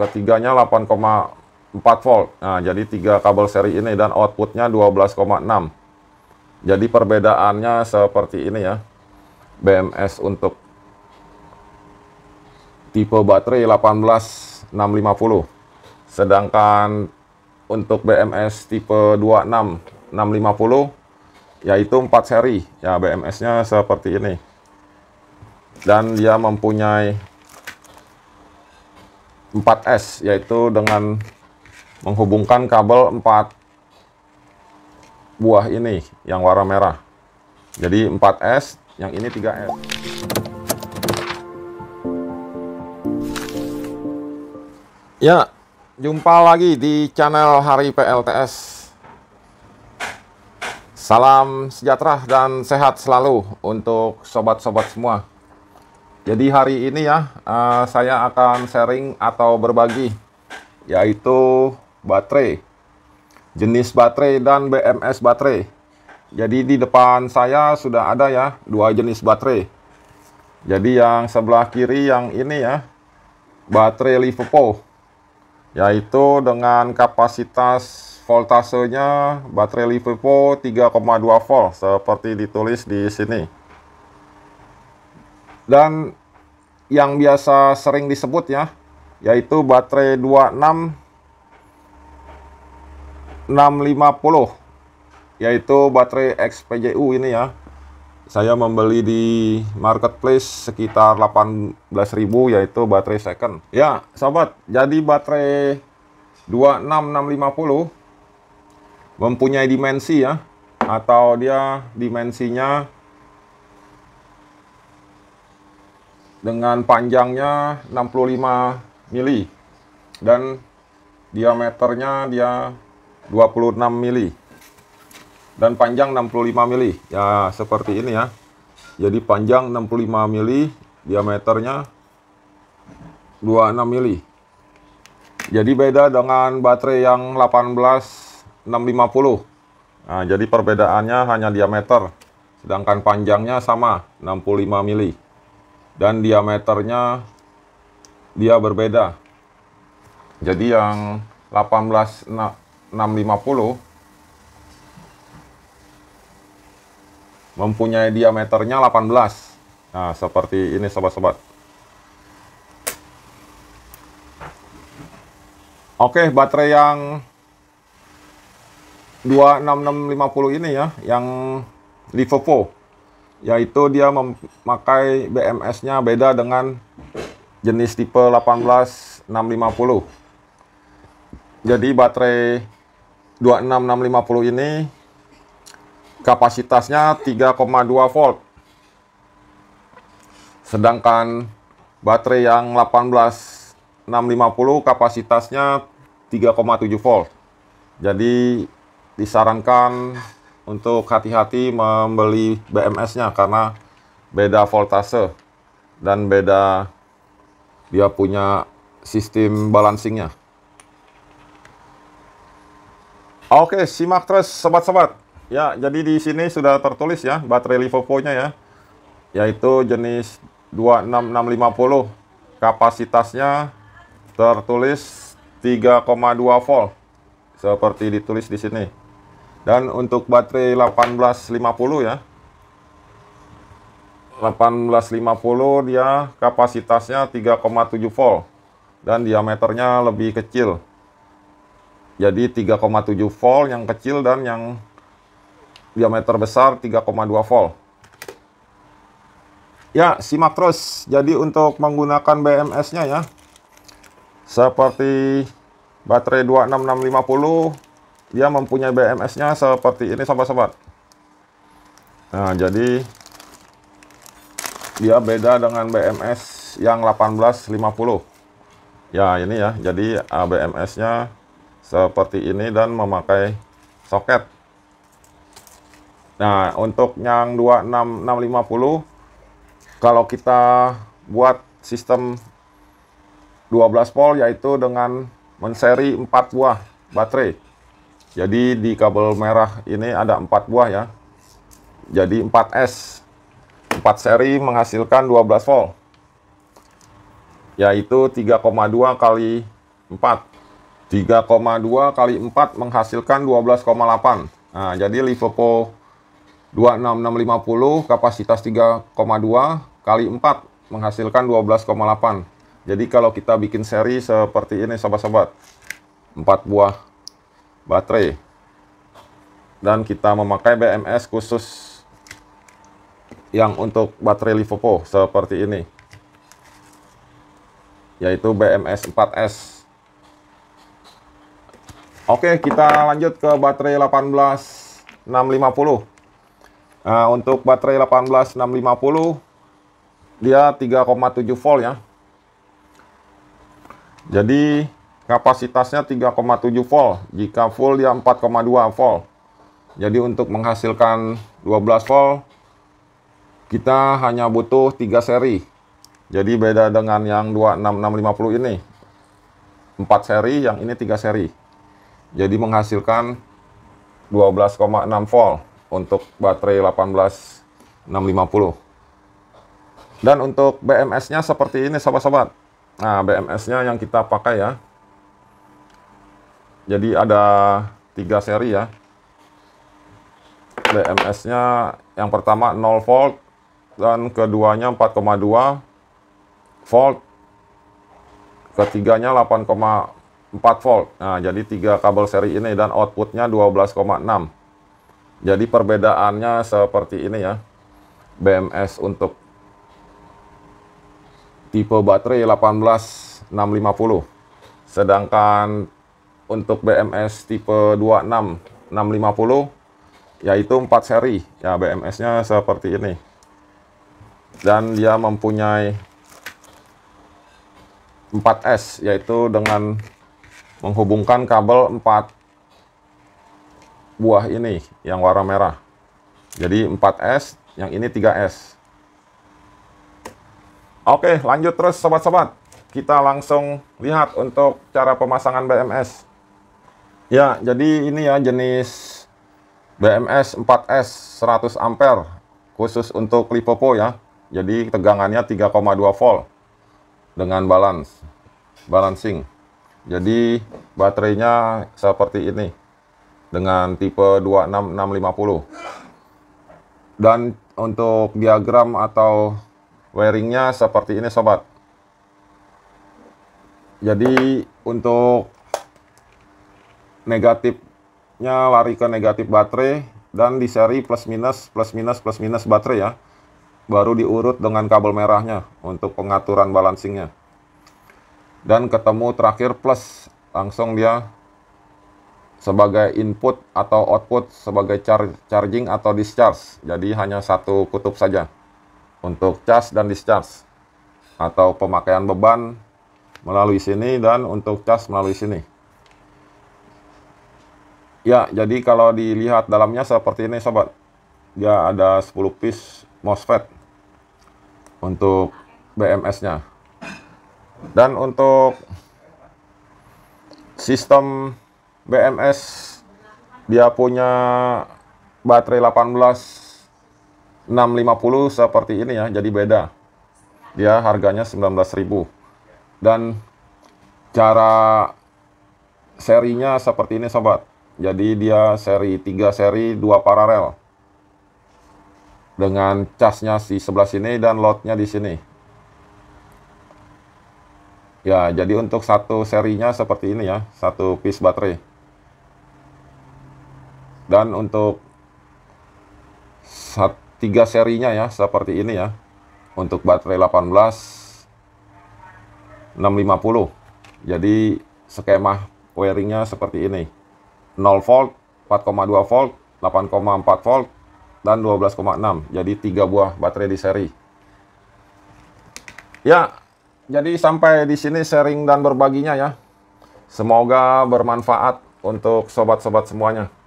ketiganya 8,4 volt. Nah, jadi tiga kabel seri ini dan outputnya 12,6. Jadi perbedaannya seperti ini ya. BMS untuk tipe baterai 18650. Sedangkan untuk BMS tipe 26650 yaitu 4 seri. Ya BMS-nya seperti ini. Dan dia mempunyai 4S yaitu dengan menghubungkan kabel 4 buah ini yang warna merah. Jadi 4S, yang ini 3S. Ya, jumpa lagi di channel Hari PLTS. Salam sejahtera dan sehat selalu untuk sobat-sobat semua. Jadi hari ini ya uh, saya akan sharing atau berbagi yaitu baterai, jenis baterai dan BMS baterai. Jadi di depan saya sudah ada ya dua jenis baterai. Jadi yang sebelah kiri yang ini ya baterai Liverpool yaitu dengan kapasitas voltasenya baterai Liverpool 3,2 volt seperti ditulis di sini dan yang biasa sering disebut ya yaitu baterai 26 650 yaitu baterai XPJU ini ya saya membeli di marketplace sekitar 18.000 yaitu baterai second ya sahabat jadi baterai 26650 mempunyai dimensi ya atau dia dimensinya dengan panjangnya 65 mili dan diameternya dia 26 mili dan panjang 65 mili ya seperti ini ya jadi panjang 65 mili diameternya 26 mili jadi beda dengan baterai yang 18650 nah jadi perbedaannya hanya diameter sedangkan panjangnya sama 65 mili dan diameternya dia berbeda. Jadi yang 18650 mempunyai diameternya 18. Nah, seperti ini sobat-sobat. Oke, baterai yang 26650 ini ya, yang LiFePO yaitu dia memakai BMS-nya beda dengan jenis tipe 18650. Jadi baterai 26650 ini kapasitasnya 3,2 volt. Sedangkan baterai yang 18650 kapasitasnya 3,7 volt. Jadi disarankan untuk hati-hati membeli BMS-nya karena beda voltase dan beda dia punya sistem balancingnya. Oke, simak terus sobat-sobat. Ya, jadi di sini sudah tertulis ya baterai livopo nya ya. Yaitu jenis 26650. Kapasitasnya tertulis 3,2 volt seperti ditulis di sini. Dan untuk baterai 1850 ya. 1850 dia kapasitasnya 3,7 volt dan diameternya lebih kecil. Jadi 3,7 volt yang kecil dan yang diameter besar 3,2 volt. Ya, simak terus. Jadi untuk menggunakan BMS-nya ya. Seperti baterai 26650 dia mempunyai BMS-nya seperti ini sobat-sobat. Nah, jadi dia beda dengan BMS yang 1850. Ya, ini ya. Jadi eh, BMS-nya seperti ini dan memakai soket. Nah, untuk yang 26650 kalau kita buat sistem 12 volt yaitu dengan menseri 4 buah baterai jadi di kabel merah ini ada 4 buah ya. Jadi 4S. 4 seri menghasilkan 12 volt. Yaitu 3,2 kali 4. 3,2 kali 4 menghasilkan 12,8. Nah, jadi Livopo 26650 kapasitas 3,2 kali 4 menghasilkan 12,8. Jadi kalau kita bikin seri seperti ini sobat-sobat. 4 buah baterai dan kita memakai BMS khusus yang untuk baterai Livopo seperti ini yaitu BMS 4S Oke kita lanjut ke baterai 18650 nah, untuk baterai 18650 dia 3,7 volt ya jadi kapasitasnya 3,7 volt jika full dia 4,2 volt jadi untuk menghasilkan 12 volt kita hanya butuh 3 seri jadi beda dengan yang 26650 ini 4 seri yang ini 3 seri jadi menghasilkan 12,6 volt untuk baterai 18650 dan untuk BMS nya seperti ini sobat-sobat nah BMS nya yang kita pakai ya jadi ada tiga seri ya. bms nya yang pertama 0 volt dan keduanya 4,2 volt. Ketiganya 8,4 volt. Nah, jadi tiga kabel seri ini dan outputnya 12,6. Jadi perbedaannya seperti ini ya. BMS untuk tipe baterai 18650. Sedangkan untuk BMS tipe 26 650 yaitu 4 seri ya BMS-nya seperti ini dan dia mempunyai 4S yaitu dengan menghubungkan kabel 4 buah ini yang warna merah jadi 4S yang ini 3S oke lanjut terus sobat-sobat kita langsung lihat untuk cara pemasangan BMS Ya, jadi ini ya jenis BMS 4S 100 ampere khusus untuk lipopo ya. Jadi tegangannya 3,2 volt dengan balance balancing. Jadi baterainya seperti ini dengan tipe 26650. Dan untuk diagram atau wiringnya seperti ini sobat. Jadi untuk negatifnya lari ke negatif baterai dan di seri plus minus plus minus plus minus baterai ya baru diurut dengan kabel merahnya untuk pengaturan balancingnya dan ketemu terakhir plus langsung dia sebagai input atau output sebagai char charging atau discharge jadi hanya satu kutub saja untuk charge dan discharge atau pemakaian beban melalui sini dan untuk charge melalui sini. Ya, jadi kalau dilihat dalamnya seperti ini sobat. ya ada 10 piece MOSFET untuk BMS-nya. Dan untuk sistem BMS dia punya baterai 18 650 seperti ini ya, jadi beda. Dia harganya 19.000. Dan cara serinya seperti ini sobat jadi dia seri 3 seri 2 paralel. Dengan casnya si sebelah sini dan lotnya di sini. Ya, jadi untuk satu serinya seperti ini ya, satu piece baterai. Dan untuk sat, tiga serinya ya, seperti ini ya. Untuk baterai 18 650. Jadi skema wiringnya seperti ini. 0 volt, 4,2 volt, 8,4 volt, dan 12,6. Jadi tiga buah baterai di seri. Ya, jadi sampai di sini sharing dan berbaginya ya. Semoga bermanfaat untuk sobat-sobat semuanya.